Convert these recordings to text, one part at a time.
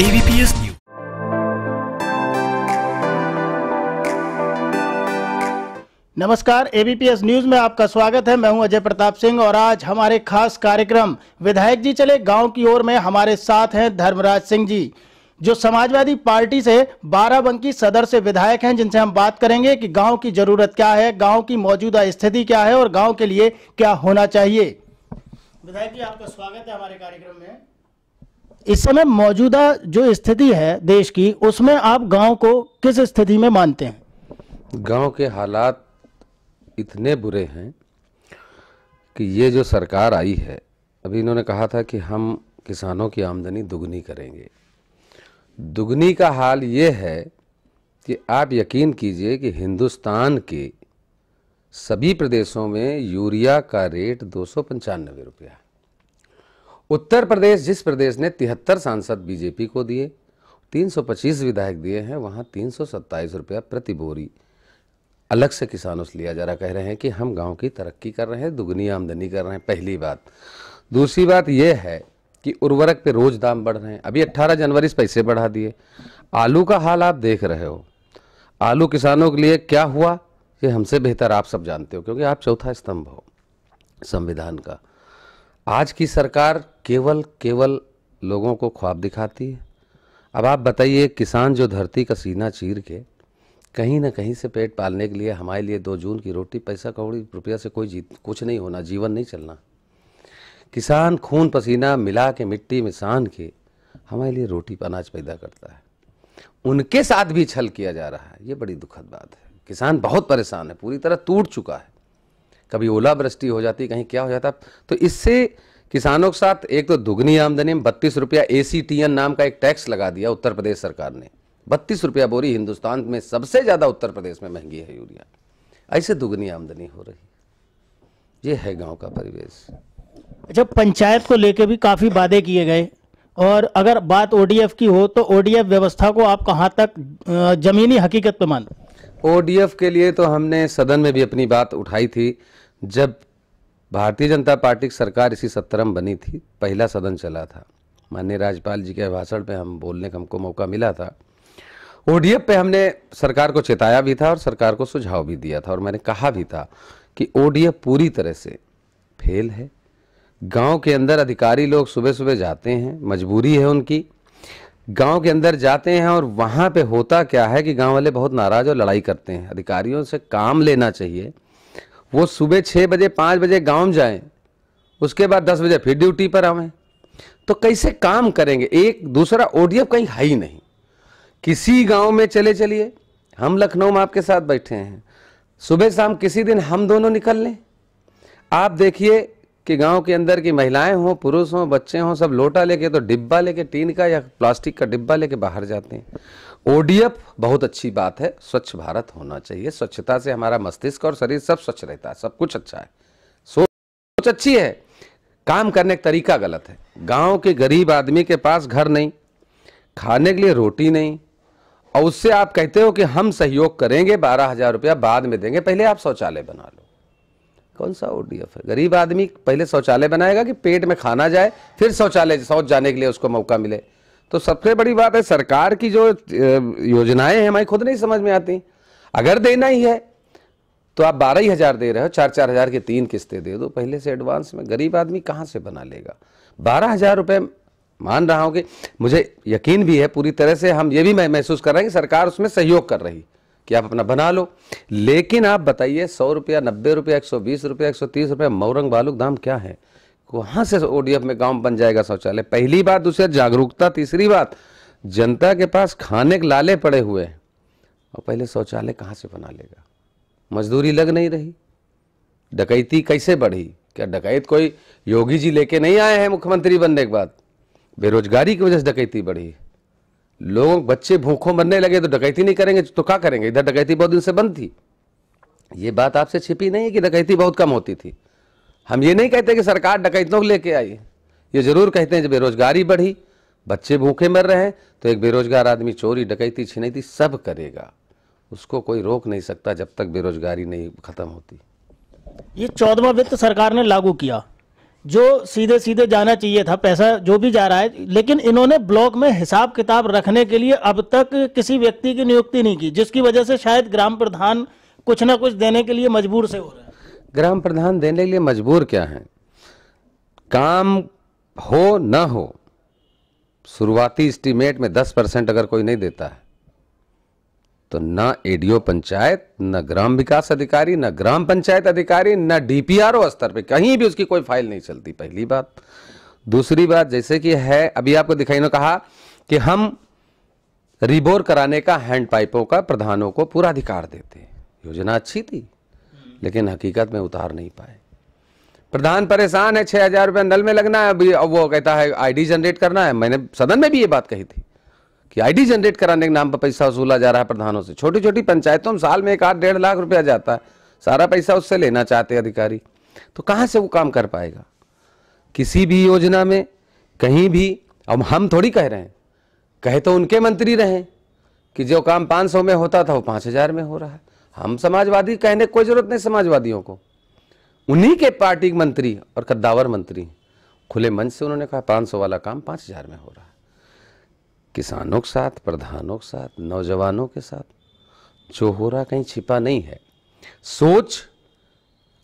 ABPS news नमस्कार ABPS news में आपका स्वागत है मैं हूं अजय प्रताप सिंह और आज हमारे खास कार्यक्रम विधायक जी चले गांव की ओर में हमारे साथ हैं धर्मराज सिंह जी जो समाजवादी पार्टी से बाराबंकी सदर से विधायक हैं जिनसे हम बात करेंगे कि गांव की जरूरत क्या है गांव की मौजूदा स्थिति क्या है और गांव के लिए क्या होना चाहिए विधायक जी आपका स्वागत है हमारे कार्यक्रम में इस समय मौजूदा जो स्थिति है देश की उसमें आप गांव को किस स्थिति में मानते हैं गांव के हालात इतने बुरे हैं कि ये जो सरकार आई है अभी इन्होंने कहा था कि हम किसानों की आमदनी दुगनी करेंगे दुगनी का हाल ये है कि आप यकीन कीजिए कि हिंदुस्तान के सभी प्रदेशों में यूरिया का रेट दो सौ पंचानवे रुपया है उत्तर प्रदेश जिस प्रदेश ने तिहत्तर सांसद बीजेपी को दिए 325 विधायक दिए हैं वहाँ तीन रुपया प्रति बोरी अलग से किसानों से लिया जा रहा कह रहे हैं कि हम गांव की तरक्की कर रहे हैं दुगनी आमदनी कर रहे हैं पहली बात दूसरी बात यह है कि उर्वरक पे रोज दाम बढ़ रहे हैं अभी 18 जनवरी से पैसे बढ़ा दिए आलू का हाल आप देख रहे हो आलू किसानों के लिए क्या हुआ ये हमसे बेहतर आप सब जानते हो क्योंकि आप चौथा स्तंभ हो संविधान का आज की सरकार केवल केवल लोगों को ख्वाब दिखाती है अब आप बताइए किसान जो धरती का सीना चीर के कहीं ना कहीं से पेट पालने के लिए हमारे लिए दो जून की रोटी पैसा कौड़ी रुपया से कोई जीत कुछ नहीं होना जीवन नहीं चलना किसान खून पसीना मिला के मिट्टी में सान के हमारे लिए रोटी अनाज पैदा करता है उनके साथ भी छल किया जा रहा है ये बड़ी दुखद बात है किसान बहुत परेशान है पूरी तरह टूट चुका है कभी ओलावृष्टि हो जाती कहीं क्या हो जाता तो इससे किसानों के साथ एक तो दुगनी आमदनी में बत्तीस रुपया ए नाम का एक टैक्स लगा दिया उत्तर प्रदेश सरकार ने बत्तीस रुपया बोरी हिंदुस्तान में सबसे ज़्यादा उत्तर प्रदेश में महंगी है यूरिया ऐसे दुगनी आमदनी हो रही ये है गांव का परिवेश जब अच्छा, पंचायत को लेकर भी काफ़ी वादे किए गए और अगर बात ओडीएफ की हो तो ओडीएफ व्यवस्था को आप कहां तक जमीनी हकीकत पे मान ओडीएफ के लिए तो हमने सदन में भी अपनी बात उठाई थी जब भारतीय जनता पार्टी की सरकार इसी सत्तर में बनी थी पहला सदन चला था माननीय राज्यपाल जी के भाषण पे हम बोलने का हमको मौका मिला था ओडीएफ पे हमने सरकार को चेताया भी था और सरकार को सुझाव भी दिया था और मैंने कहा भी था कि ओडीएफ पूरी तरह से फेल है गांव के अंदर अधिकारी लोग सुबह सुबह जाते हैं मजबूरी है उनकी गांव के अंदर जाते हैं और वहाँ पे होता क्या है कि गांव वाले बहुत नाराज़ और लड़ाई करते हैं अधिकारियों से काम लेना चाहिए वो सुबह छः बजे पाँच बजे गाँव जाएं उसके बाद दस बजे फिर ड्यूटी पर आवें तो कैसे काम करेंगे एक दूसरा एफ कहीं है ही नहीं किसी गांव में चले चलिए हम लखनऊ में आपके साथ बैठे हैं सुबह शाम किसी दिन हम दोनों निकल लें आप देखिए कि गांव के अंदर की महिलाएं हों पुरुष हों बच्चे हों सब लोटा लेके तो डिब्बा लेके टीन का या प्लास्टिक का डिब्बा लेके बाहर जाते हैं ओडीएफ बहुत अच्छी बात है स्वच्छ भारत होना चाहिए स्वच्छता से हमारा मस्तिष्क और शरीर सब स्वच्छ रहता है सब कुछ अच्छा है सोच अच्छी है काम करने का तरीका गलत है गांव के गरीब आदमी के पास घर नहीं खाने के लिए रोटी नहीं और उससे आप कहते हो कि हम सहयोग करेंगे बारह हजार रुपया बाद में देंगे पहले आप शौचालय बना लो कौन सा ओडीएफ है गरीब आदमी पहले शौचालय बनाएगा कि पेट में खाना जाए फिर शौचालय शौच जाने के लिए उसको मौका मिले तो सबसे बड़ी बात है सरकार की जो योजनाएं हैं हमारी खुद नहीं समझ में आती अगर देना ही है तो आप बारह ही हज़ार दे रहे हो चार चार हज़ार की तीन किस्तें दे दो पहले से एडवांस में गरीब आदमी कहां से बना लेगा बारह हज़ार रुपये मान रहा हूं कि मुझे यकीन भी है पूरी तरह से हम ये भी महसूस कर रहे हैं कि सरकार उसमें सहयोग कर रही कि आप अपना बना लो लेकिन आप बताइए सौ रुपया नब्बे रुपया एक सौ बीस रुपया एक सौ तीस रुपया मौरंग बालुक दाम क्या है कहाँ से ओडीएफ में गांव बन जाएगा शौचालय पहली बात दूसरी जागरूकता तीसरी बात जनता के पास खाने के लाले पड़े हुए हैं और पहले शौचालय कहाँ से बना लेगा मजदूरी लग नहीं रही डकैती कैसे बढ़ी क्या डकैत कोई योगी जी लेके नहीं आए हैं मुख्यमंत्री बनने के बाद बेरोजगारी की वजह से डकैती बढ़ी लोग बच्चे भूखों मरने लगे तो डकैती नहीं करेंगे तो क्या करेंगे इधर डकैती बहुत दिन से बंद थी ये बात आपसे छिपी नहीं है कि डकैती बहुत कम होती थी हम ये नहीं कहते कि सरकार डकैतों को लेके आई ये जरूर कहते हैं जब बेरोजगारी बढ़ी बच्चे भूखे मर रहे हैं तो एक बेरोजगार आदमी चोरी डकैती छिनैती सब करेगा उसको कोई रोक नहीं सकता जब तक बेरोजगारी नहीं खत्म होती ये चौदवा वित्त सरकार ने लागू किया जो सीधे सीधे जाना चाहिए था पैसा जो भी जा रहा है लेकिन इन्होंने ब्लॉक में हिसाब किताब रखने के लिए अब तक किसी व्यक्ति की नियुक्ति नहीं की जिसकी वजह से शायद ग्राम प्रधान कुछ ना कुछ देने के लिए मजबूर से हो रहे ग्राम प्रधान देने के लिए मजबूर क्या है काम हो ना हो शुरुआती इस्टीमेट में 10 परसेंट अगर कोई नहीं देता है तो ना एडीओ पंचायत ना ग्राम विकास अधिकारी ना ग्राम पंचायत अधिकारी ना डीपीआरओ स्तर पे कहीं भी उसकी कोई फाइल नहीं चलती पहली बात दूसरी बात जैसे कि है अभी आपको दिखाई ने कहा कि हम रिबोर कराने का हैंड पाइपों का प्रधानों को पूरा अधिकार देते योजना अच्छी थी लेकिन हकीकत में उतार नहीं पाए प्रधान परेशान है छः हज़ार रुपया नल में लगना है अभी अब वो कहता है आईडी जनरेट करना है मैंने सदन में भी ये बात कही थी कि आईडी जनरेट कराने के नाम पर पैसा वसूला जा रहा है प्रधानों से छोटी छोटी पंचायतों में साल में एक आठ डेढ़ लाख रुपया जाता है सारा पैसा उससे लेना चाहते अधिकारी तो कहाँ से वो काम कर पाएगा किसी भी योजना में कहीं भी अब हम थोड़ी कह रहे हैं कहे तो उनके मंत्री रहे कि जो काम 500 में होता था वो 5000 में हो रहा है हम समाजवादी कहने कोई जरूरत नहीं समाजवादियों को उन्हीं के पार्टी मंत्री और कद्दावर मंत्री खुले मंच से उन्होंने कहा पांच सौ वाला काम पांच हज़ार में हो रहा है किसानों के साथ प्रधानों के साथ नौजवानों के साथ जो हो रहा कहीं छिपा नहीं है सोच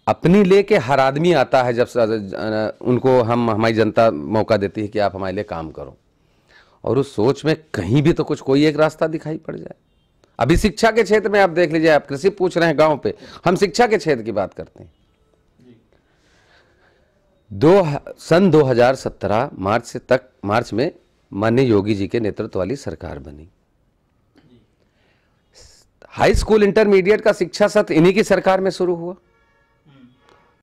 अपनी लेके हर आदमी आता है जब उनको हम हमारी जनता मौका देती है कि आप हमारे लिए काम करो और उस सोच में कहीं भी तो कुछ कोई एक रास्ता दिखाई पड़ जाए अभी शिक्षा के क्षेत्र में आप देख लीजिए आप कृषि पूछ रहे हैं गांव पे हम शिक्षा के क्षेत्र की बात करते हैं दो सन 2017 मार्च से तक मार्च में माननीय योगी जी के नेतृत्व वाली सरकार बनी हाई स्कूल इंटरमीडिएट का शिक्षा सत्र इन्हीं की सरकार में शुरू हुआ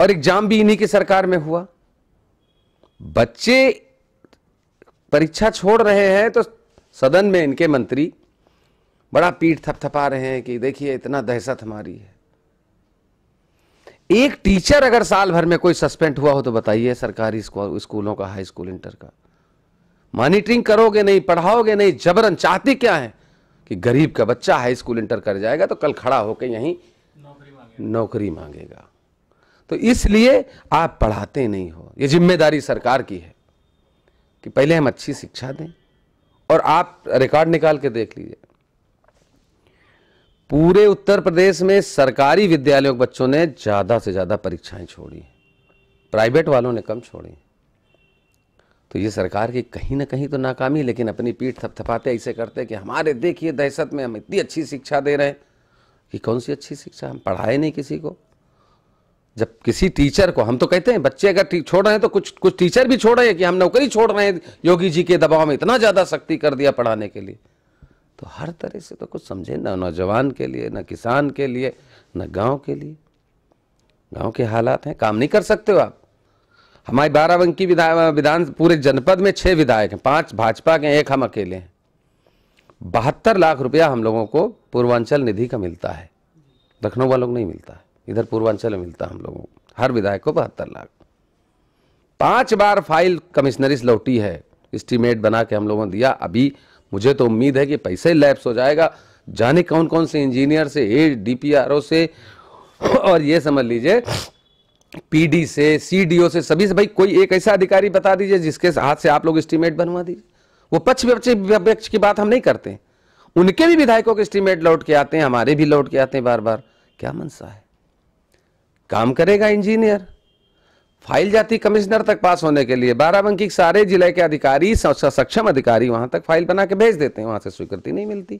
और एग्जाम भी इन्हीं की सरकार में हुआ बच्चे परीक्षा छोड़ रहे हैं तो सदन में इनके मंत्री बड़ा पीठ थपथपा रहे हैं कि देखिए इतना दहशत हमारी है एक टीचर अगर साल भर में कोई सस्पेंड हुआ हो तो बताइए सरकारी स्कूलों का हाई स्कूल इंटर का मॉनिटरिंग करोगे नहीं पढ़ाओगे नहीं जबरन चाहती क्या है कि गरीब का बच्चा हाई स्कूल इंटर कर जाएगा तो कल खड़ा होकर यहीं नौकरी मांगेगा तो इसलिए आप पढ़ाते नहीं हो ये जिम्मेदारी सरकार की है कि पहले हम अच्छी शिक्षा दें और आप रिकॉर्ड निकाल के देख लीजिए पूरे उत्तर प्रदेश में सरकारी विद्यालयों के बच्चों ने ज़्यादा से ज़्यादा परीक्षाएं छोड़ी प्राइवेट वालों ने कम छोड़ी तो ये सरकार की कहीं ना कहीं तो नाकामी लेकिन अपनी पीठ थपथपाते ऐसे करते कि हमारे देखिए दहशत में हम इतनी अच्छी शिक्षा दे रहे हैं कि कौन सी अच्छी शिक्षा हम पढ़ाए नहीं किसी को जब किसी टीचर को हम तो कहते हैं बच्चे अगर छोड़ रहे हैं तो कुछ कुछ टीचर भी छोड़ रहे हैं कि हम नौकरी छोड़ रहे हैं योगी जी के दबाव में इतना ज़्यादा सख्ती कर दिया पढ़ाने के लिए तो हर तरह से तो कुछ समझे ना नौजवान के लिए ना किसान के लिए ना गांव के लिए गांव के हालात हैं काम नहीं कर सकते हो आप हमारे बाराबंकी विधान विधान पूरे जनपद में छः विधायक हैं पांच भाजपा के एक हम अकेले हैं बहत्तर लाख रुपया हम लोगों को पूर्वांचल निधि का मिलता है लखनऊ वालों को नहीं मिलता इधर पूर्वांचल में मिलता हम लोगों को हर विधायक को बहत्तर लाख पांच बार फाइल कमिश्नरी लौटी है इस्टीमेट बना के हम लोगों ने दिया अभी मुझे तो उम्मीद है कि पैसे लैप्स हो जाएगा जाने कौन कौन से इंजीनियर से ए डी से और ये समझ लीजिए पीडी से सीडीओ से सभी से भाई कोई एक ऐसा अधिकारी बता दीजिए जिसके हाथ से आप लोग इस्टीमेट बनवा दीजिए वो पक्ष विपक्ष विपक्ष की बात हम नहीं करते उनके भी विधायकों के इस्टीमेट लौट के आते हैं हमारे भी लौट के आते हैं बार बार क्या मनसा है काम करेगा इंजीनियर फाइल जाती कमिश्नर तक पास होने के लिए बाराबंकी सारे जिले के अधिकारी सक्षम अधिकारी वहां तक फाइल बना के भेज देते हैं वहां से स्वीकृति नहीं मिलती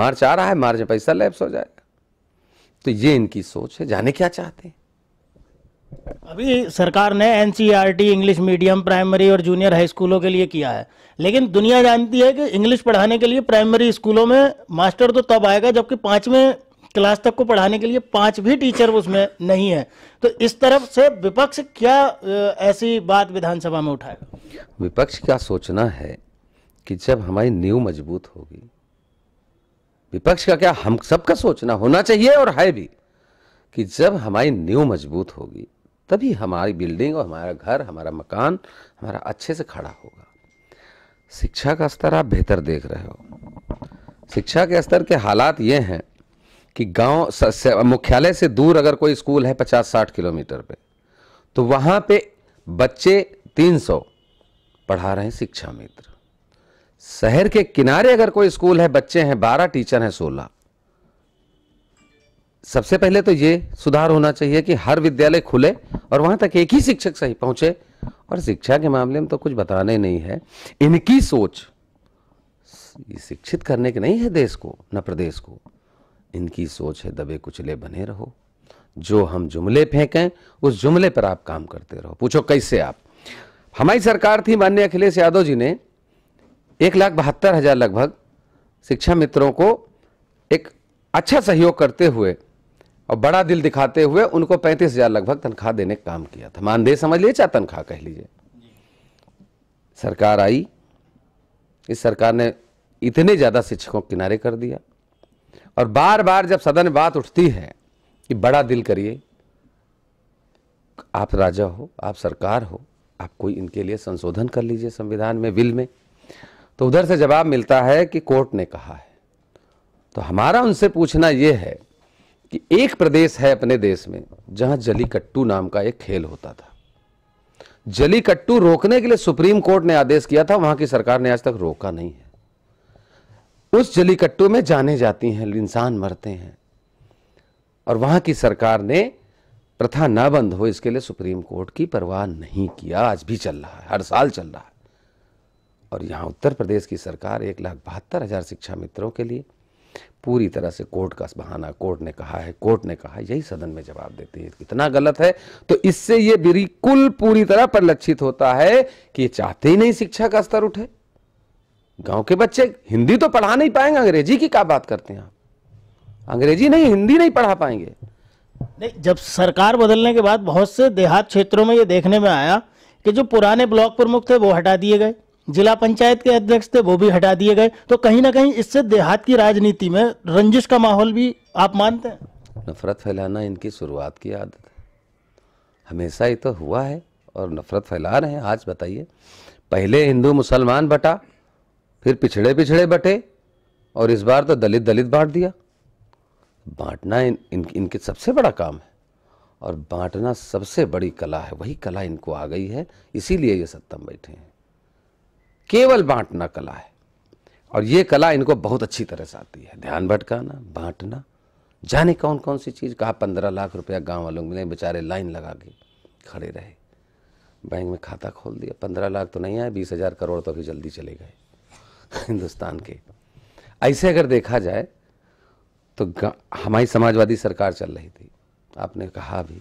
मार्च आ रहा है मार्च में पैसा लैप्स हो जाएगा तो ये इनकी सोच है जाने क्या चाहते हैं अभी सरकार ने एनसीईआरटी इंग्लिश मीडियम प्राइमरी और जूनियर हाई स्कूलों के लिए किया है लेकिन दुनिया जानती है कि इंग्लिश पढ़ाने के लिए प्राइमरी स्कूलों में मास्टर तो तब आएगा जबकि पांचवें क्लास तक को पढ़ाने के लिए पांच भी टीचर उसमें नहीं है तो इस तरफ से विपक्ष क्या ऐसी बात विधानसभा में उठाएगा विपक्ष क्या सोचना है कि जब हमारी नींव मजबूत होगी विपक्ष का क्या हम सबका सोचना होना चाहिए और है भी कि जब हमारी नींव मजबूत होगी तभी हमारी बिल्डिंग और हमारा घर हमारा मकान हमारा अच्छे से खड़ा होगा शिक्षा का स्तर आप बेहतर देख रहे हो शिक्षा के स्तर के हालात ये हैं कि गांव मुख्यालय से दूर अगर कोई स्कूल है पचास साठ किलोमीटर पे तो वहां पे बच्चे तीन सौ पढ़ा रहे हैं शिक्षा मित्र शहर के किनारे अगर कोई स्कूल है बच्चे हैं बारह टीचर हैं सोलह सबसे पहले तो ये सुधार होना चाहिए कि हर विद्यालय खुले और वहां तक एक ही शिक्षक सही पहुंचे और शिक्षा के मामले में तो कुछ बताने नहीं है इनकी सोच शिक्षित करने की नहीं है देश को न प्रदेश को इनकी सोच है दबे कुचले बने रहो जो हम जुमले फेंकें उस जुमले पर आप काम करते रहो पूछो कैसे आप हमारी सरकार थी माननीय अखिलेश यादव जी ने एक लाख बहत्तर हज़ार लगभग शिक्षा मित्रों को एक अच्छा सहयोग करते हुए और बड़ा दिल दिखाते हुए उनको पैंतीस हज़ार लगभग तनख्वाह देने का काम किया था मानदेय समझ लीजिए चाहे तनख्वाह कह लीजिए सरकार आई इस सरकार ने इतने ज़्यादा शिक्षकों किनारे कर दिया और बार बार जब सदन में बात उठती है कि बड़ा दिल करिए आप राजा हो आप सरकार हो आप कोई इनके लिए संशोधन कर लीजिए संविधान में बिल में तो उधर से जवाब मिलता है कि कोर्ट ने कहा है तो हमारा उनसे पूछना यह है कि एक प्रदेश है अपने देश में जहां जलीकट्टू नाम का एक खेल होता था जलीकट्टू रोकने के लिए सुप्रीम कोर्ट ने आदेश किया था वहां की सरकार ने आज तक रोका नहीं है उस जलीकट्टू में जाने जाती हैं इंसान मरते हैं और वहां की सरकार ने प्रथा ना बंद हो इसके लिए सुप्रीम कोर्ट की परवाह नहीं किया आज भी चल रहा है हर साल चल रहा है और यहां उत्तर प्रदेश की सरकार एक लाख बहत्तर हज़ार शिक्षा मित्रों के लिए पूरी तरह से कोर्ट का बहाना कोर्ट ने कहा है कोर्ट ने कहा है यही सदन में जवाब देती है कितना गलत है तो इससे ये बिल्कुल पूरी तरह परिलक्षित होता है कि ये चाहते ही नहीं शिक्षा का स्तर उठे गांव के बच्चे हिंदी तो पढ़ा नहीं पाएंगे अंग्रेजी की क्या बात करते हैं आप अंग्रेजी नहीं हिंदी नहीं पढ़ा पाएंगे नहीं जब सरकार बदलने के बाद बहुत से देहात क्षेत्रों में ये देखने में आया कि जो पुराने ब्लॉक प्रमुख थे वो हटा दिए गए जिला पंचायत के अध्यक्ष थे वो भी हटा दिए गए तो कहीं ना कहीं इससे देहात की राजनीति में रंजिश का माहौल भी आप मानते हैं नफरत फैलाना इनकी शुरुआत की आदत है हमेशा ही तो हुआ है और नफरत फैला रहे हैं आज बताइए पहले हिंदू मुसलमान बटा फिर पिछड़े पिछड़े बटे और इस बार तो दलित दलित बांट दिया बांटना इन, इन इनके सबसे बड़ा काम है और बांटना सबसे बड़ी कला है वही कला इनको आ गई है इसीलिए ये सत्तम बैठे हैं केवल बांटना कला है और ये कला इनको बहुत अच्छी तरह से आती है ध्यान भटकाना बांटना जाने कौन कौन सी चीज़ कहा पंद्रह लाख रुपया गांव वालों में बेचारे लाइन लगा के खड़े रहे बैंक में खाता खोल दिया पंद्रह लाख तो नहीं आए बीस हज़ार करोड़ तो अभी जल्दी चले गए हिंदुस्तान के ऐसे अगर देखा जाए तो हमारी समाजवादी सरकार चल रही थी आपने कहा भी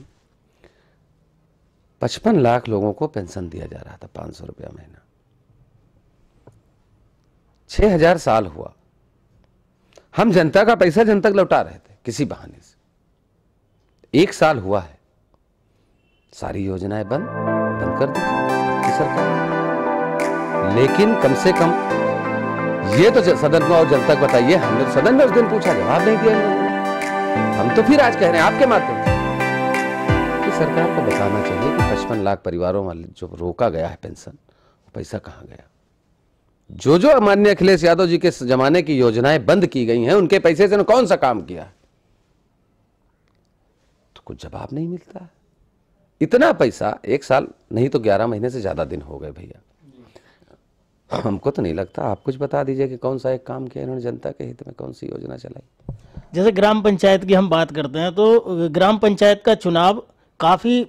पचपन लाख लोगों को पेंशन दिया जा रहा था पाँच सौ रुपया महीना छः हजार साल हुआ हम जनता का पैसा जनता लौटा रहे थे किसी बहाने से एक साल हुआ है सारी योजनाएं बंद बंद कर दी सरकार लेकिन कम से कम ये तो सदन को और जनता को बताइए हमने तो सदन में उस दिन पूछा जवाब नहीं दिया हम तो फिर आज कह रहे हैं आपके माध्यम कि सरकार को बताना चाहिए कि पचपन लाख परिवारों वाले जो रोका गया है पेंशन पैसा कहाँ गया जो जो अमान्य अखिलेश यादव जी के जमाने की योजनाएं बंद की गई हैं उनके पैसे से कौन सा काम किया तो कुछ जवाब नहीं मिलता इतना पैसा एक साल नहीं तो ग्यारह महीने से ज्यादा दिन हो गए भैया हमको तो नहीं लगता आप कुछ बता दीजिए कि कौन सा एक काम किया इन्होंने जनता के हित में कौन सी योजना चलाई जैसे ग्राम पंचायत की हम बात करते हैं तो ग्राम पंचायत का चुनाव काफ़ी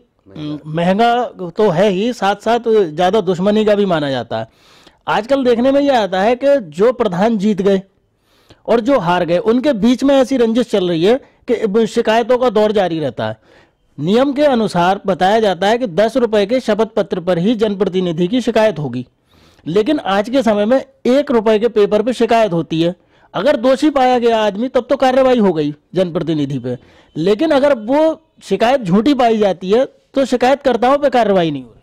महंगा तो है ही साथ साथ ज़्यादा दुश्मनी का भी माना जाता है आजकल देखने में यह आता है कि जो प्रधान जीत गए और जो हार गए उनके बीच में ऐसी रंजिश चल रही है कि शिकायतों का दौर जारी रहता है नियम के अनुसार बताया जाता है कि दस रुपए के शपथ पत्र पर ही जनप्रतिनिधि की शिकायत होगी लेकिन आज के समय में एक रुपए के पेपर पे शिकायत होती है अगर दोषी पाया गया आदमी तब तो कार्रवाई हो गई जनप्रतिनिधि पे लेकिन अगर वो शिकायत झूठी पाई जाती है तो शिकायतकर्ताओं पे कार्रवाई नहीं हो रही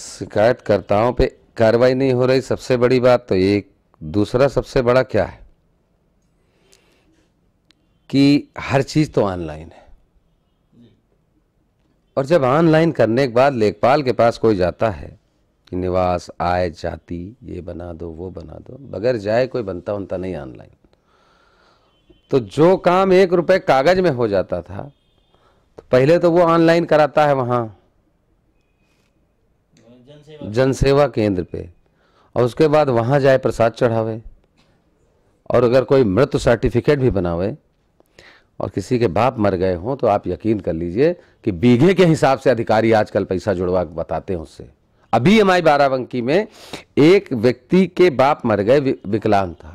शिकायतकर्ताओं पे कार्रवाई नहीं हो रही सबसे बड़ी बात तो एक दूसरा सबसे बड़ा क्या है कि हर चीज़ तो ऑनलाइन है और जब ऑनलाइन करने के बाद लेखपाल के पास कोई जाता है कि निवास आय जाति ये बना दो वो बना दो बगैर जाए कोई बनता उनता नहीं ऑनलाइन तो जो काम एक रुपए कागज में हो जाता था तो पहले तो वो ऑनलाइन कराता है वहां जनसेवा केंद्र पे और उसके बाद वहां जाए प्रसाद चढ़ावे और अगर कोई मृत सर्टिफिकेट भी बनावे और किसी के बाप मर गए हों तो आप यकीन कर लीजिए कि बीघे के हिसाब से अधिकारी आजकल पैसा जुड़वा बताते हैं उससे अभी हमारी बाराबंकी में एक व्यक्ति के बाप मर गए विकलांग था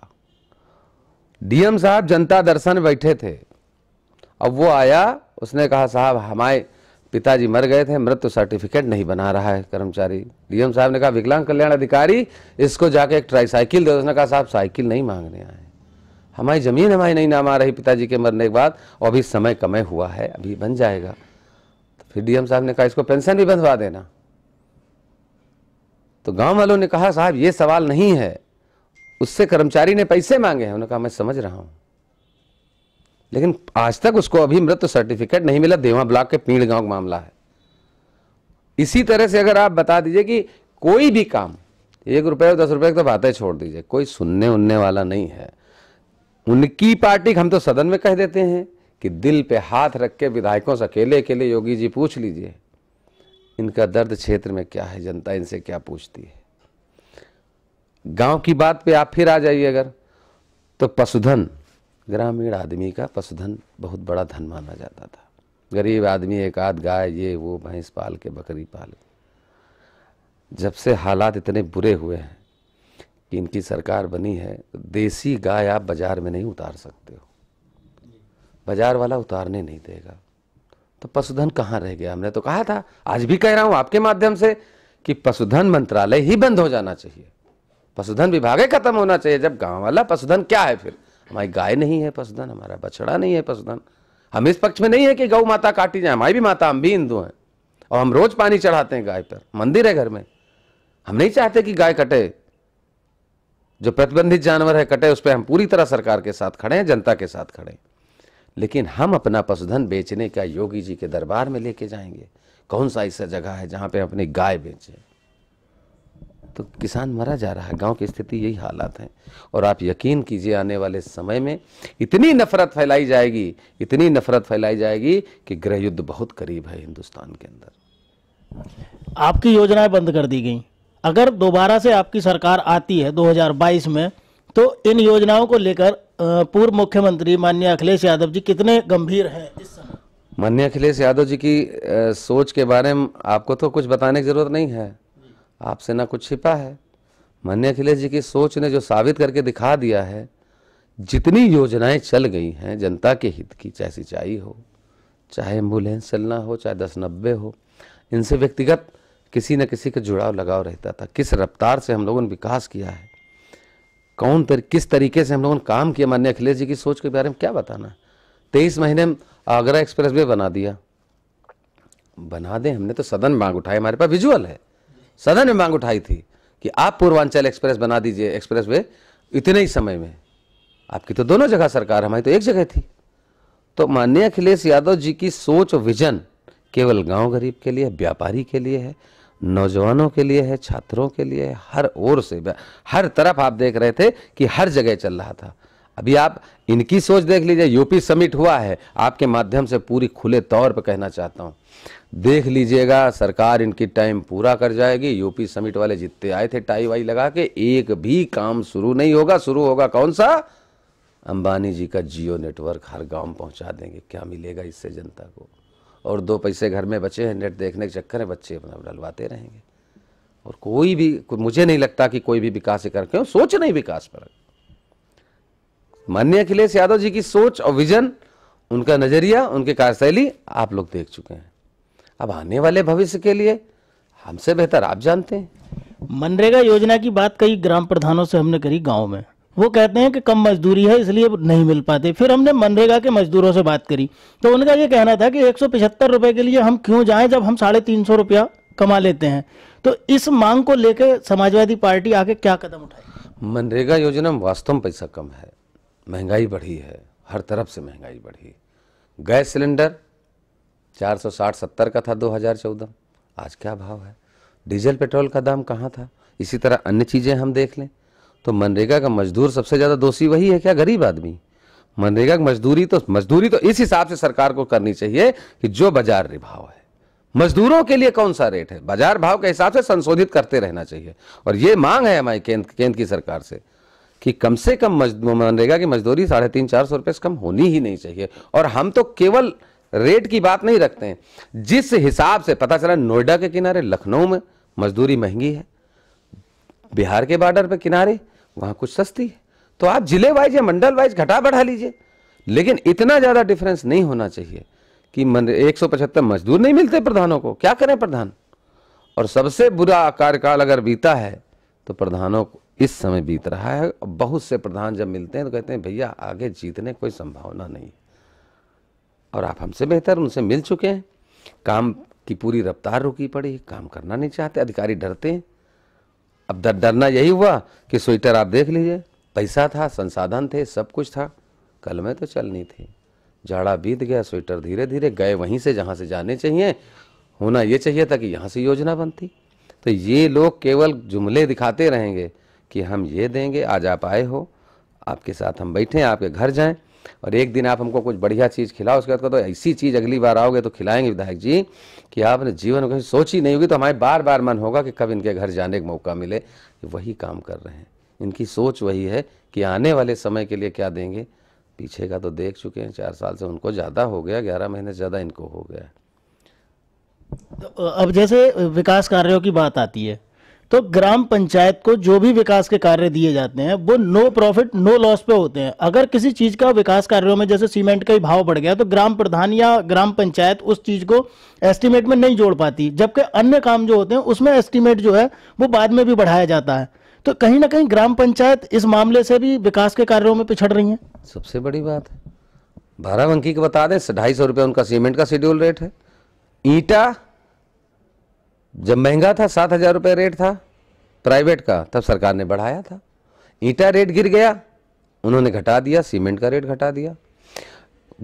डीएम साहब जनता दर्शन बैठे थे अब वो आया उसने कहा साहब हमारे पिताजी मर गए थे मृत्यु सर्टिफिकेट नहीं बना रहा है कर्मचारी डीएम साहब ने कहा विकलांग कल्याण अधिकारी इसको जाके एक ट्राई साइकिल दे उसने कहा साहब साइकिल नहीं मांगने आए हमारी ज़मीन हमारी नहीं नाम आ रही पिताजी के मरने के बाद और अभी समय कमय हुआ है अभी बन जाएगा तो फिर डीएम साहब ने कहा इसको पेंशन भी बंधवा देना तो गांव वालों ने कहा साहब ये सवाल नहीं है उससे कर्मचारी ने पैसे मांगे हैं उन्होंने कहा मैं समझ रहा हूं लेकिन आज तक उसको अभी मृत सर्टिफिकेट नहीं मिला देवा ब्लॉक के पीड़ गांव का मामला है इसी तरह से अगर आप बता दीजिए कि कोई भी काम एक रुपये दस रुपये तो बातें छोड़ दीजिए कोई सुनने उनने वाला नहीं है उनकी पार्टी हम तो सदन में कह देते हैं कि दिल पे हाथ रख के विधायकों से अकेले अकेले योगी जी पूछ लीजिए इनका दर्द क्षेत्र में क्या है जनता इनसे क्या पूछती है गांव की बात पे आप फिर आ जाइए अगर तो पशुधन ग्रामीण आदमी का पशुधन बहुत बड़ा धन माना जाता था गरीब आदमी एक आध गाय ये वो भैंस पाल के बकरी पाल के जब से हालात इतने बुरे हुए हैं कि इनकी सरकार बनी है देसी गाय आप बाज़ार में नहीं उतार सकते हो बाज़ार वाला उतारने नहीं देगा तो पशुधन कहाँ रह गया हमने तो कहा था आज भी कह रहा हूं आपके माध्यम से कि पशुधन मंत्रालय ही बंद हो जाना चाहिए पशुधन विभाग ही खत्म होना चाहिए जब गांव वाला पशुधन क्या है फिर हमारी गाय नहीं है पशुधन हमारा बछड़ा नहीं है पशुधन हम इस पक्ष में नहीं है कि गौ माता काटी जाए हमारी भी माता हम भी हिंदू हैं और हम रोज पानी चढ़ाते हैं गाय पर मंदिर है घर में हम नहीं चाहते कि गाय कटे जो प्रतिबंधित जानवर है कटे उस पर हम पूरी तरह सरकार के साथ खड़े हैं जनता के साथ खड़े हैं लेकिन हम अपना पशुधन बेचने का योगी जी के दरबार में लेके जाएंगे कौन सा ऐसा जगह है जहाँ पे अपनी गाय बेचें तो किसान मरा जा रहा है गांव की स्थिति यही हालात है और आप यकीन कीजिए आने वाले समय में इतनी नफरत फैलाई जाएगी इतनी नफरत फैलाई जाएगी कि गृह युद्ध बहुत करीब है हिंदुस्तान के अंदर आपकी योजनाएं बंद कर दी गई अगर दोबारा से आपकी सरकार आती है 2022 में तो इन योजनाओं को लेकर पूर्व मुख्यमंत्री माननीय अखिलेश यादव जी कितने गंभीर हैं इस समय माननीय अखिलेश यादव जी की आ, सोच के बारे में आपको तो कुछ बताने की ज़रूरत नहीं है आपसे ना कुछ छिपा है माननीय अखिलेश जी की सोच ने जो साबित करके दिखा दिया है जितनी योजनाएं चल गई हैं जनता के हित की चाहे सिंचाई हो चाहे एम्बुलेंस चलना हो चाहे दस नब्बे हो इनसे व्यक्तिगत किसी न किसी का जुड़ाव लगाव रहता था किस रफ्तार से हम लोगों ने विकास किया है कौन तर, किस तरीके से हम लोगों ने काम किया मान्य अखिलेश जी की सोच के बारे में क्या बताना तेईस महीने आगरा एक्सप्रेस वे बना दिया बना दें हमने तो सदन मांग उठाई हमारे पास विजुअल है सदन में मांग उठाई थी कि आप पूर्वांचल एक्सप्रेस बना दीजिए एक्सप्रेस वे इतने ही समय में आपकी तो दोनों जगह सरकार हमारी तो एक जगह थी तो माननीय अखिलेश यादव जी की सोच और विजन केवल गांव गरीब के लिए व्यापारी के लिए है नौजवानों के लिए है छात्रों के लिए है हर ओर से हर तरफ आप देख रहे थे कि हर जगह चल रहा था अभी आप इनकी सोच देख लीजिए यूपी समिट हुआ है आपके माध्यम से पूरी खुले तौर पर कहना चाहता हूँ देख लीजिएगा सरकार इनकी टाइम पूरा कर जाएगी यूपी समिट वाले जितने आए थे टाई वाई लगा के एक भी काम शुरू नहीं होगा शुरू होगा कौन सा अंबानी जी का जियो नेटवर्क हर गांव पहुंचा देंगे क्या मिलेगा इससे जनता को और दो पैसे घर में बचे हैं नेट देखने के चक्कर में बच्चे अपना डलवाते रहेंगे और कोई भी कोई मुझे नहीं लगता कि कोई भी विकास कर क्यों सोच नहीं विकास पर माननीय अखिलेश यादव जी की सोच और विजन उनका नज़रिया उनकी कार्यशैली आप लोग देख चुके हैं अब आने वाले भविष्य के लिए हमसे बेहतर आप जानते हैं मनरेगा योजना की बात कई ग्राम प्रधानों से हमने करी गाँव में वो कहते हैं कि कम मजदूरी है इसलिए नहीं मिल पाते फिर हमने मनरेगा के मजदूरों से बात करी तो उनका ये कहना था कि एक रुपए के लिए हम क्यों जाएं जब हम साढ़े तीन सौ रुपया कमा लेते हैं तो इस मांग को लेकर समाजवादी पार्टी आगे क्या कदम उठाए मनरेगा योजना में वास्तव में पैसा कम है महंगाई बढ़ी है हर तरफ से महंगाई बढ़ी गैस सिलेंडर 460-70 का था 2014 आज क्या भाव है डीजल पेट्रोल का दाम कहाँ था इसी तरह अन्य चीज़ें हम देख लें तो मनरेगा का मजदूर सबसे ज़्यादा दोषी वही है क्या गरीब आदमी मनरेगा की मजदूरी तो मजदूरी तो इस हिसाब से सरकार को करनी चाहिए कि जो बाजार भाव है मजदूरों के लिए कौन सा रेट है बाजार भाव के हिसाब से संशोधित करते रहना चाहिए और ये मांग है हमारी केंद्र केंद्र की सरकार से कि कम से कम मनरेगा की मजदूरी साढ़े तीन चार सौ रुपये से कम होनी ही नहीं चाहिए और हम तो केवल रेट की बात नहीं रखते हैं जिस हिसाब से पता चला नोएडा के किनारे लखनऊ में मजदूरी महंगी है बिहार के बॉर्डर पर किनारे वहाँ कुछ सस्ती है तो आप जिले वाइज या मंडल वाइज घटा बढ़ा लीजिए लेकिन इतना ज़्यादा डिफरेंस नहीं होना चाहिए कि एक मजदूर नहीं मिलते प्रधानों को क्या करें प्रधान और सबसे बुरा कार्यकाल अगर बीता है तो प्रधानों को इस समय बीत रहा है बहुत से प्रधान जब मिलते हैं तो कहते हैं भैया आगे जीतने कोई संभावना नहीं और आप हमसे बेहतर उनसे मिल चुके हैं काम की पूरी रफ्तार रुकी पड़ी काम करना नहीं चाहते अधिकारी डरते हैं अब डर डरना यही हुआ कि स्वेटर आप देख लीजिए पैसा था संसाधन थे सब कुछ था कल में तो चलनी थी जाड़ा बीत गया स्वेटर धीरे धीरे गए वहीं से जहाँ से जाने चाहिए होना ये चाहिए था कि यहाँ से योजना बनती तो ये लोग केवल जुमले दिखाते रहेंगे कि हम ये देंगे आज आप आए हो आपके साथ हम बैठें आपके घर जाएं और एक दिन आप हमको कुछ बढ़िया चीज़ खिलाओ उसके बाद तो ऐसी चीज़ अगली बार आओगे तो खिलाएंगे विधायक जी कि आपने जीवन में कभी सोची नहीं होगी तो हमारे बार बार मन होगा कि कब इनके घर जाने का मौका मिले वही काम कर रहे हैं इनकी सोच वही है कि आने वाले समय के लिए क्या देंगे पीछे का तो देख चुके हैं चार साल से उनको ज़्यादा हो गया ग्यारह महीने ज़्यादा इनको हो गया तो अब जैसे विकास कार्यों की बात आती है तो ग्राम पंचायत को जो भी विकास के कार्य दिए जाते हैं वो नो प्रॉफिट नो लॉस पे होते हैं अगर किसी चीज का विकास कार्यों में जैसे सीमेंट का ही भाव बढ़ गया तो ग्राम प्रधान या ग्राम पंचायत उस चीज को एस्टिमेट में नहीं जोड़ पाती जबकि अन्य काम जो होते हैं उसमें एस्टिमेट जो है वो बाद में भी बढ़ाया जाता है तो कहीं ना कहीं ग्राम पंचायत इस मामले से भी विकास के कार्यों में पिछड़ रही है सबसे बड़ी बात है बाराबंकी को बता दें ढाई सौ रुपये उनका सीमेंट का शेड्यूल रेट है ईटा जब महंगा था सात हज़ार रुपये रेट था प्राइवेट का तब सरकार ने बढ़ाया था ईटा रेट गिर गया उन्होंने घटा दिया सीमेंट का रेट घटा दिया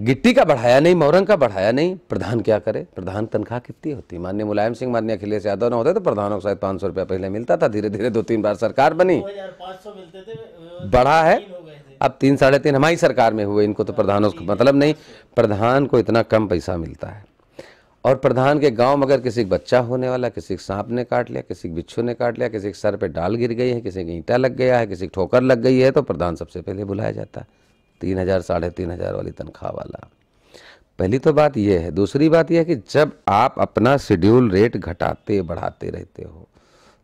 गिट्टी का बढ़ाया नहीं मोरंग का बढ़ाया नहीं प्रधान क्या करे प्रधान तनख्वाह कितनी होती मान्य मुलायम सिंह मान्य अखिलेश यादव ना होते तो प्रधानों को शायद पाँच सौ रुपया पहले मिलता था धीरे धीरे दो तीन बार सरकार बनी बढ़ा है अब तीन साढ़े तीन हमारी सरकार में हुए इनको तो प्रधानों का मतलब नहीं प्रधान को इतना कम पैसा मिलता है और प्रधान के गांव मगर किसी का बच्चा होने वाला किसी सांप ने काट लिया किसी बिच्छू ने काट लिया किसी के सर पे डाल गिर गई है किसी की ईंटा लग गया है किसी ठोकर लग गई है तो प्रधान सबसे पहले बुलाया जाता है तीन हज़ार साढ़े तीन हज़ार वाली तनख्वाह वाला पहली तो बात यह है दूसरी बात यह है कि जब आप अपना शेड्यूल रेट घटाते बढ़ाते रहते हो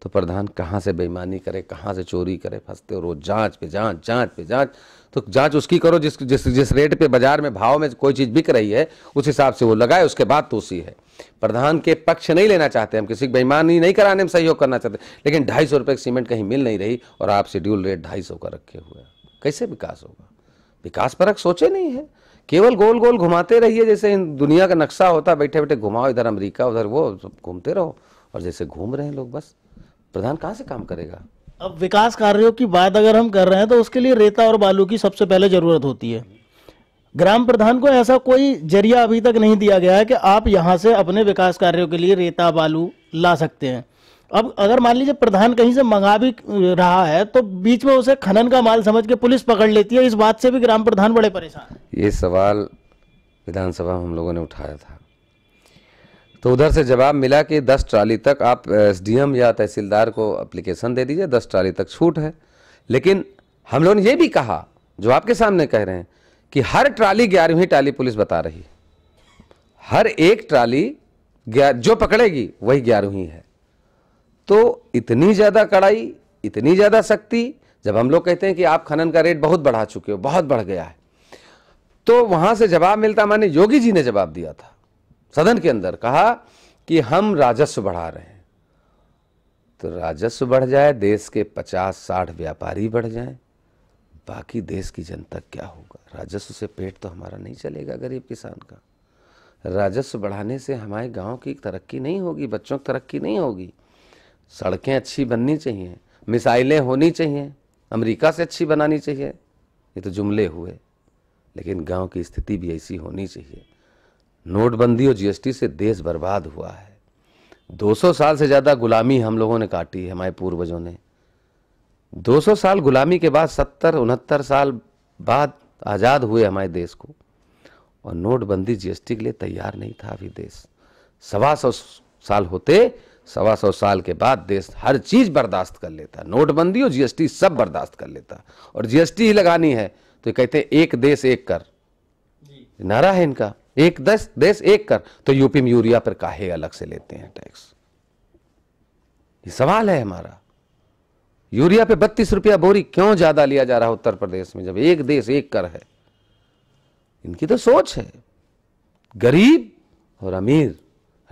तो प्रधान कहाँ से बेईमानी करे कहाँ से चोरी करे फंसते हो रोज जाँच पे जाँच जाँच पे जाँच तो जांच उसकी करो जिस जिस जिस रेट पे बाजार में भाव में कोई चीज़ बिक रही है उस हिसाब से वो लगाए उसके बाद तो उसी है प्रधान के पक्ष नहीं लेना चाहते हम किसी की बेईमानी नहीं कराने में सहयोग करना चाहते लेकिन ढाई सौ रुपये की सीमेंट कहीं मिल नहीं रही और आप शेड्यूल रेट ढाई सौ का रखे हुए हैं कैसे विकास होगा विकास परक सोचे नहीं है केवल गोल गोल घुमाते रहिए जैसे इन दुनिया का नक्शा होता बैठे बैठे घुमाओ इधर अमरीका उधर वो घूमते रहो और जैसे घूम रहे हैं लोग बस प्रधान कहाँ से काम करेगा अब विकास कार्यों की बात अगर हम कर रहे हैं तो उसके लिए रेता और बालू की सबसे पहले ज़रूरत होती है ग्राम प्रधान को ऐसा कोई जरिया अभी तक नहीं दिया गया है कि आप यहाँ से अपने विकास कार्यों के लिए रेता बालू ला सकते हैं अब अगर मान लीजिए प्रधान कहीं से मंगा भी रहा है तो बीच में उसे खनन का माल समझ के पुलिस पकड़ लेती है इस बात से भी ग्राम प्रधान बड़े परेशान ये सवाल विधानसभा में हम लोगों ने उठाया था तो उधर से जवाब मिला कि दस ट्राली तक आप एसडीएम या तहसीलदार को अप्लीकेशन दे दीजिए दस ट्राली तक छूट है लेकिन हम लोगों ने यह भी कहा जो आपके सामने कह रहे हैं कि हर ट्राली ग्यारहवीं ट्राली पुलिस बता रही है हर एक ट्राली जो पकड़ेगी वही ग्यारहवीं है तो इतनी ज़्यादा कड़ाई इतनी ज़्यादा सख्ती जब हम लोग कहते हैं कि आप खनन का रेट बहुत बढ़ा चुके हो बहुत बढ़ गया है तो वहां से जवाब मिलता माने योगी जी ने जवाब दिया था सदन के अंदर कहा कि हम राजस्व बढ़ा रहे हैं तो राजस्व बढ़ जाए देश के पचास साठ व्यापारी बढ़ जाएं बाकी देश की जनता क्या होगा राजस्व से पेट तो हमारा नहीं चलेगा गरीब किसान का राजस्व बढ़ाने से हमारे गांव की तरक्की नहीं होगी बच्चों की तरक्की नहीं होगी सड़कें अच्छी बननी चाहिए मिसाइलें होनी चाहिए अमेरिका से अच्छी बनानी चाहिए ये तो जुमले हुए लेकिन गांव की स्थिति भी ऐसी होनी चाहिए नोटबंदी और जीएसटी से देश बर्बाद हुआ है 200 साल से ज़्यादा गुलामी हम लोगों ने काटी है हमारे पूर्वजों ने 200 साल गुलामी के बाद सत्तर उनहत्तर साल बाद आज़ाद हुए हमारे देश को और नोटबंदी जीएसटी के लिए तैयार नहीं था अभी देश सवा सौ साल होते सवा सौ साल के बाद देश हर चीज़ बर्दाश्त कर लेता नोटबंदी और जीएसटी सब बर्दाश्त कर लेता और जीएसटी ही लगानी है तो कहते हैं एक देश एक कर नारा है इनका एक दस देश एक कर तो यूपी में यूरिया पर काहे अलग से लेते हैं टैक्स ये सवाल है हमारा यूरिया पे बत्तीस रुपया बोरी क्यों ज्यादा लिया जा रहा है उत्तर प्रदेश में जब एक देश एक कर है इनकी तो सोच है गरीब और अमीर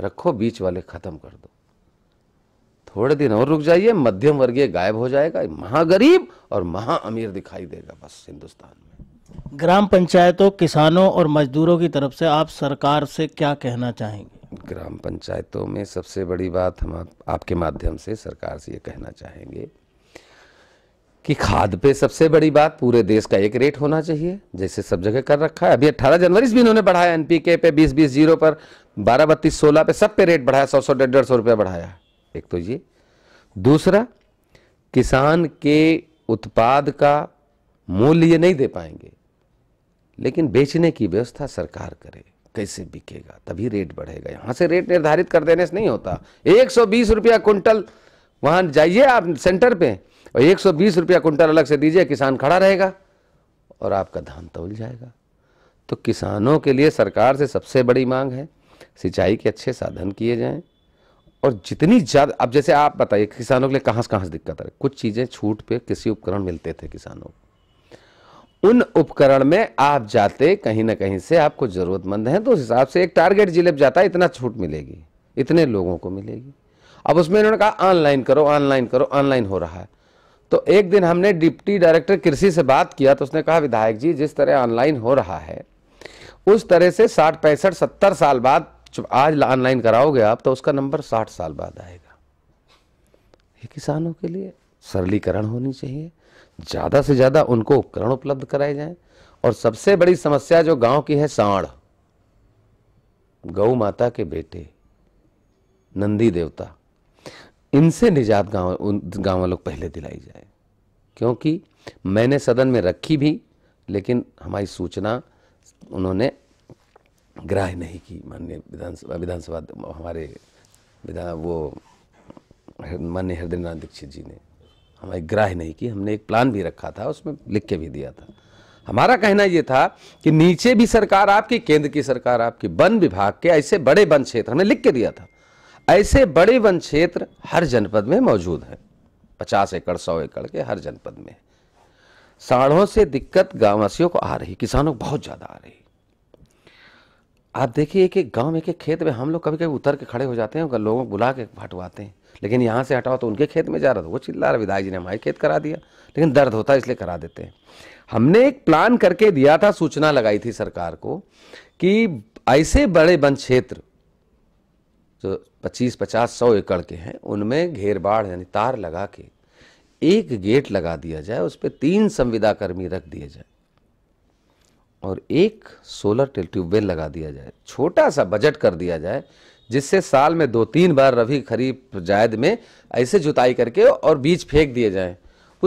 रखो बीच वाले खत्म कर दो थोड़े दिन और रुक जाइए मध्यम वर्गीय गायब हो जाएगा महागरीब और महाअमीर दिखाई देगा बस हिंदुस्तान में ग्राम पंचायतों किसानों और मजदूरों की तरफ से आप सरकार से क्या कहना चाहेंगे ग्राम पंचायतों में सबसे बड़ी बात हम आप, आपके माध्यम से सरकार से ये कहना चाहेंगे कि खाद पे सबसे बड़ी बात पूरे देश का एक रेट होना चाहिए जैसे सब जगह कर रखा है अभी 18 जनवरी से भी इन्होंने बढ़ाया एनपीके पे 20 बीस जीरो पर 12 बत्तीस सोलह पे सब पे रेट बढ़ाया सौ सौ डेढ़ डेढ़ सौ रुपया बढ़ाया एक तो ये दूसरा किसान के उत्पाद का मूल्य नहीं दे पाएंगे लेकिन बेचने की व्यवस्था सरकार करे कैसे बिकेगा तभी रेट बढ़ेगा यहाँ से रेट निर्धारित कर देने से नहीं होता 120 रुपया कुंटल वहाँ जाइए आप सेंटर पे और 120 रुपया कुंटल अलग से दीजिए किसान खड़ा रहेगा और आपका धान तोल जाएगा तो किसानों के लिए सरकार से सबसे बड़ी मांग है सिंचाई के अच्छे साधन किए जाएँ और जितनी ज़्यादा अब जैसे आप बताइए किसानों के लिए कहाँ से कहाँ से दिक्कत आ रही कुछ चीज़ें छूट पे कृषि उपकरण मिलते थे किसानों को उन उपकरण में आप जाते कहीं ना कहीं से आपको ज़रूरतमंद हैं तो उस हिसाब से एक टारगेट जिले जाता है इतना छूट मिलेगी इतने लोगों को मिलेगी अब उसमें इन्होंने कहा ऑनलाइन करो ऑनलाइन करो ऑनलाइन हो रहा है तो एक दिन हमने डिप्टी डायरेक्टर कृषि से बात किया तो उसने कहा विधायक जी जिस तरह ऑनलाइन हो रहा है उस तरह से साठ पैंसठ सत्तर साल बाद आज ऑनलाइन कराओगे आप तो उसका नंबर साठ साल बाद आएगा ये किसानों के लिए सरलीकरण होनी चाहिए ज़्यादा से ज़्यादा उनको उपकरण उपलब्ध कराए जाएं और सबसे बड़ी समस्या जो गांव की है साढ़ गौ माता के बेटे नंदी देवता इनसे निजात गांव उन वालों को पहले दिलाई जाए क्योंकि मैंने सदन में रखी भी लेकिन हमारी सूचना उन्होंने ग्राह्य नहीं की माननीय विधानसभा विधानसभा हमारे विधान वो माननीय हृदय नारायण दीक्षित जी ने हमें ग्राह्य नहीं की हमने एक प्लान भी रखा था उसमें लिख के भी दिया था हमारा कहना यह था कि नीचे भी सरकार आपकी केंद्र की सरकार आपकी वन विभाग के ऐसे बड़े वन क्षेत्र हमने लिख के दिया था ऐसे बड़े वन क्षेत्र हर जनपद में मौजूद है पचास एकड़ सौ एकड़ के हर जनपद में साढ़ों से दिक्कत गांववासियों को आ रही किसानों को बहुत ज़्यादा आ रही आप देखिए एक एक गांव में एक एक खेत में हम लोग कभी कभी उतर के खड़े हो जाते हैं लोगों को बुला के हटवाते हैं लेकिन यहाँ से हटाओ तो उनके खेत में जा रहा था वो चिल्ला रहा विधायक जी ने हमारे खेत करा दिया लेकिन दर्द होता है इसलिए करा देते हैं हमने एक प्लान करके दिया था सूचना लगाई थी सरकार को कि ऐसे बड़े वन क्षेत्र जो 25, 50, 100 एकड़ के हैं उनमें घेर बाढ़ यानी तार लगा के एक गेट लगा दिया जाए उस पर तीन संविदा कर्मी रख दिए जाए और एक सोलर ट्यूबवेल लगा दिया जाए छोटा सा बजट कर दिया जाए जिससे साल में दो तीन बार रबी खरीफ जायद में ऐसे जुताई करके और बीज फेंक दिए जाएं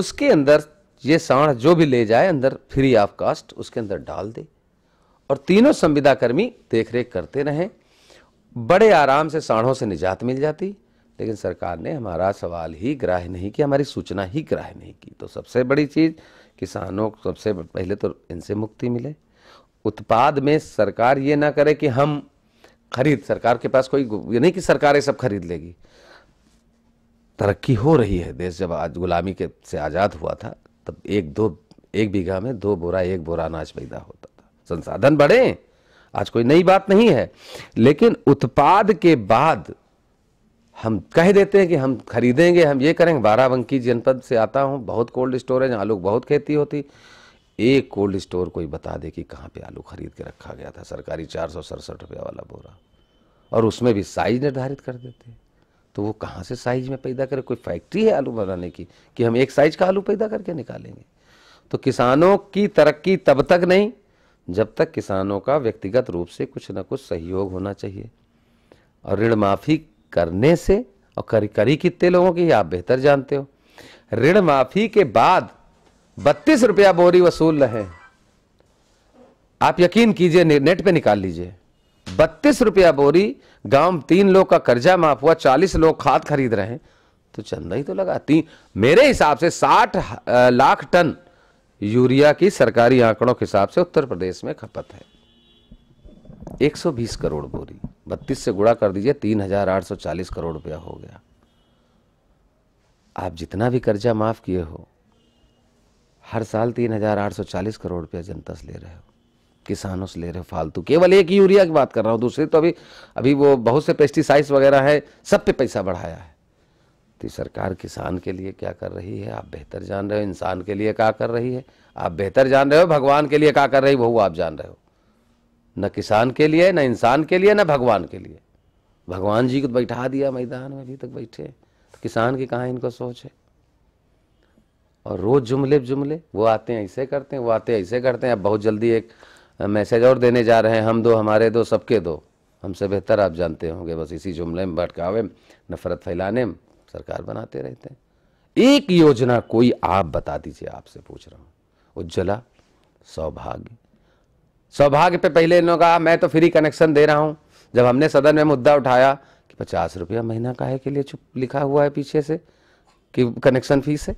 उसके अंदर ये साढ़ जो भी ले जाए अंदर फ्री ऑफ कास्ट उसके अंदर डाल दे और तीनों संविदा कर्मी रेख करते रहें बड़े आराम से साढ़ों से निजात मिल जाती लेकिन सरकार ने हमारा सवाल ही ग्राह्य नहीं किया हमारी सूचना ही ग्राह्य नहीं की तो सबसे बड़ी चीज़ किसानों को सबसे पहले तो इनसे मुक्ति मिले उत्पाद में सरकार ये ना करे कि हम खरीद सरकार के पास कोई ये नहीं कि सरकार ये सब खरीद लेगी तरक्की हो रही है देश जब आज गुलामी के से आज़ाद हुआ था तब एक दो एक बीघा में दो बोरा एक बोरा अनाज पैदा होता था संसाधन बढ़े आज कोई नई बात नहीं है लेकिन उत्पाद के बाद हम कह देते हैं कि हम खरीदेंगे हम ये करेंगे बाराबंकी जनपद से आता हूँ बहुत कोल्ड स्टोरेज आलू लोग बहुत खेती होती एक कोल्ड स्टोर कोई बता दे कि कहाँ पे आलू खरीद के रखा गया था सरकारी चार सौ सड़सठ रुपये वाला बोरा और उसमें भी साइज निर्धारित कर देते तो वो कहाँ से साइज में पैदा करे कोई फैक्ट्री है आलू बनाने की कि हम एक साइज का आलू पैदा करके निकालेंगे तो किसानों की तरक्की तब तक नहीं जब तक किसानों का व्यक्तिगत रूप से कुछ ना कुछ सहयोग होना चाहिए और ऋण माफ़ी करने से और करी करी कितने लोगों की आप बेहतर जानते हो ऋण माफ़ी के बाद बत्तीस रुपया बोरी वसूल रहे हैं आप यकीन कीजिए नेट पे निकाल लीजिए बत्तीस रुपया बोरी गांव तीन लोग का कर्जा माफ हुआ चालीस लोग खाद खरीद रहे हैं तो चंदा ही तो लगा तीन मेरे हिसाब से साठ लाख टन यूरिया की सरकारी आंकड़ों के हिसाब से उत्तर प्रदेश में खपत है 120 करोड़ बोरी 32 से गुणा कर दीजिए 3840 करोड़ रुपया हो गया आप जितना भी कर्जा माफ किए हो हर साल तीन हज़ार आठ सौ चालीस करोड़ रुपया जनता से ले रहे हो किसानों से ले रहे हो फालतू केवल एक यूरिया की बात कर रहा हूँ दूसरी तो अभी अभी वो बहुत से पेस्टिसाइड्स वगैरह है सब पे पैसा बढ़ाया है तो सरकार किसान के लिए क्या कर रही है आप बेहतर जान रहे हो इंसान के लिए क्या कर रही है आप बेहतर जान रहे हो भगवान के लिए क्या कर रही वो आप जान रहे हो न किसान के लिए न इंसान के लिए न भगवान के लिए भगवान जी को तो बैठा दिया मैदान में अभी तक बैठे तो किसान की कहाँ इनको सोच है और रोज़ जुमले जुमले वो आते हैं ऐसे करते हैं वो आते हैं ऐसे करते हैं अब बहुत जल्दी एक मैसेज और देने जा रहे हैं हम दो हमारे दो सबके दो हमसे बेहतर आप जानते होंगे बस इसी जुमले में भटकावे नफरत फैलाने में सरकार बनाते रहते हैं एक योजना कोई आप बता दीजिए आपसे पूछ रहा हूँ उज्ज्वला सौभाग्य सौभाग्य पे पहले इन्होंने कहा मैं तो फ्री कनेक्शन दे रहा हूँ जब हमने सदन में मुद्दा उठाया कि पचास रुपया महीना काहे के लिए चुप लिखा हुआ है पीछे से कि कनेक्शन फीस है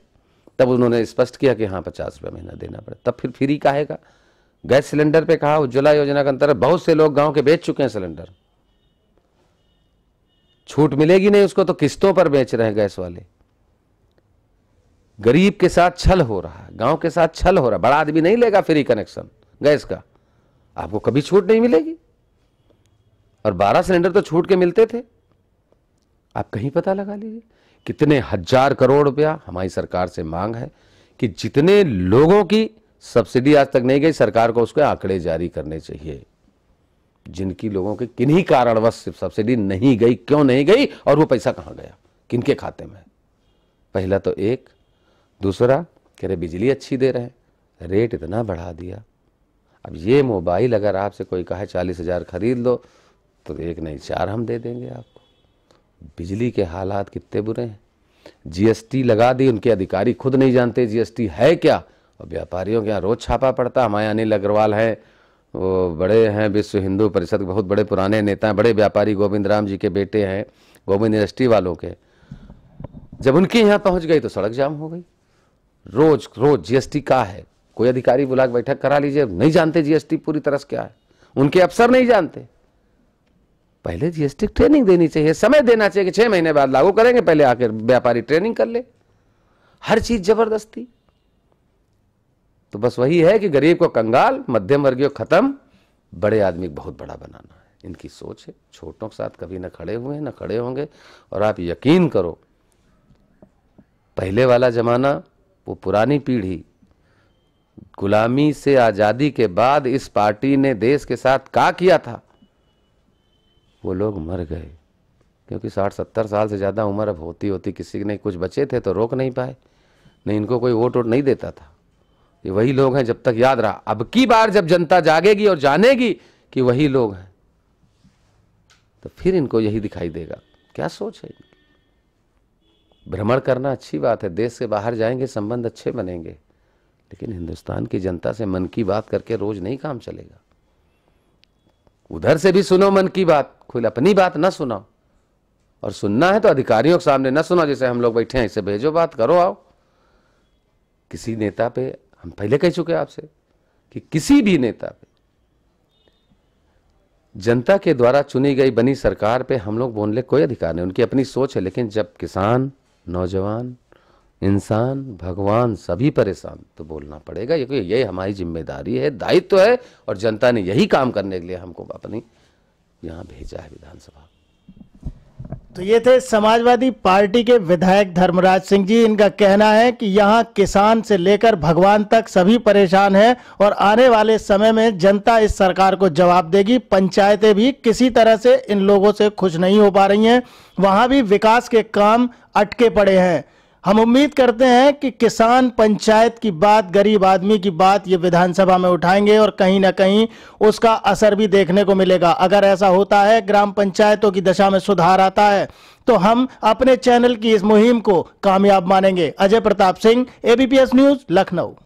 तब उन्होंने स्पष्ट किया कि हाँ पचास रुपये महीना देना पड़े तब फिर फ्री का आएगा गैस सिलेंडर पे कहा उज्ज्वला योजना के अंतर्गत बहुत से लोग गांव के बेच चुके हैं सिलेंडर छूट मिलेगी नहीं उसको तो किस्तों पर बेच रहे हैं गैस वाले गरीब के साथ छल हो रहा है गांव के साथ छल हो रहा है बड़ा आदमी नहीं लेगा फ्री कनेक्शन गैस का आपको कभी छूट नहीं मिलेगी और बारह सिलेंडर तो छूट के मिलते थे आप कहीं पता लगा लीजिए कितने हजार करोड़ रुपया हमारी सरकार से मांग है कि जितने लोगों की सब्सिडी आज तक नहीं गई सरकार को उसके आंकड़े जारी करने चाहिए जिनकी लोगों के किन्हीं कारणवश सब्सिडी नहीं गई क्यों नहीं गई और वो पैसा कहाँ गया किनके खाते में पहला तो एक दूसरा कह रहे बिजली अच्छी दे रहे हैं रेट इतना बढ़ा दिया अब ये मोबाइल अगर आपसे कोई कहे चालीस हज़ार खरीद लो तो एक नहीं चार हम दे देंगे आप बिजली के हालात कितने बुरे हैं जीएसटी लगा दी उनके अधिकारी खुद नहीं जानते जीएसटी है क्या और व्यापारियों के यहाँ रोज़ छापा पड़ता हमारे अनिल अग्रवाल हैं वो बड़े हैं विश्व हिंदू परिषद के बहुत बड़े पुराने नेता हैं बड़े व्यापारी गोविंद राम जी के बेटे हैं गोविंद इंडस्ट्री वालों के जब उनके यहाँ पहुँच गई तो सड़क जाम हो गई रोज रोज जीएसटी का है कोई अधिकारी बुला बैठक करा लीजिए नहीं जानते जीएसटी पूरी तरह से क्या है उनके अफसर नहीं जानते पहले जीएसटी ट्रेनिंग देनी चाहिए समय देना चाहिए कि छह महीने बाद लागू करेंगे पहले आकर व्यापारी ट्रेनिंग कर ले हर चीज़ जबरदस्ती तो बस वही है कि गरीब को कंगाल मध्यम वर्गीय ख़त्म बड़े आदमी को बहुत बड़ा बनाना है इनकी सोच है छोटों के साथ कभी ना खड़े हुए हैं ना खड़े होंगे और आप यकीन करो पहले वाला ज़माना वो पुरानी पीढ़ी गुलामी से आज़ादी के बाद इस पार्टी ने देश के साथ का किया था वो लोग मर गए क्योंकि साठ सत्तर साल से ज़्यादा उम्र अब होती होती किसी ने कुछ बचे थे तो रोक नहीं पाए नहीं इनको कोई वोट वोट नहीं देता था ये वही लोग हैं जब तक याद रहा अब की बार जब जनता जागेगी और जानेगी कि वही लोग हैं तो फिर इनको यही दिखाई देगा क्या सोच है इनकी भ्रमण करना अच्छी बात है देश से बाहर जाएंगे संबंध अच्छे बनेंगे लेकिन हिंदुस्तान की जनता से मन की बात करके रोज़ नहीं काम चलेगा उधर से भी सुनो मन की बात खुद अपनी बात ना सुनाओ और सुनना है तो अधिकारियों के सामने ना सुनाओ जैसे हम लोग बैठे हैं इसे भेजो बात करो आओ किसी नेता पे हम पहले कह चुके आपसे कि किसी भी नेता पे जनता के द्वारा चुनी गई बनी सरकार पे हम लोग बोलने कोई अधिकार नहीं उनकी अपनी सोच है लेकिन जब किसान नौजवान इंसान भगवान सभी परेशान तो बोलना पड़ेगा क्योंकि ये हमारी जिम्मेदारी है दायित्व तो है और जनता ने यही काम करने के लिए हमको अपनी यहाँ भेजा है विधानसभा तो ये थे समाजवादी पार्टी के विधायक धर्मराज सिंह जी इनका कहना है कि यहाँ किसान से लेकर भगवान तक सभी परेशान हैं और आने वाले समय में जनता इस सरकार को जवाब देगी पंचायतें भी किसी तरह से इन लोगों से खुश नहीं हो पा रही हैं वहाँ भी विकास के काम अटके पड़े हैं हम उम्मीद करते हैं कि किसान पंचायत की बात गरीब आदमी की बात ये विधानसभा में उठाएंगे और कहीं ना कहीं उसका असर भी देखने को मिलेगा अगर ऐसा होता है ग्राम पंचायतों की दशा में सुधार आता है तो हम अपने चैनल की इस मुहिम को कामयाब मानेंगे अजय प्रताप सिंह एबीपीएस न्यूज लखनऊ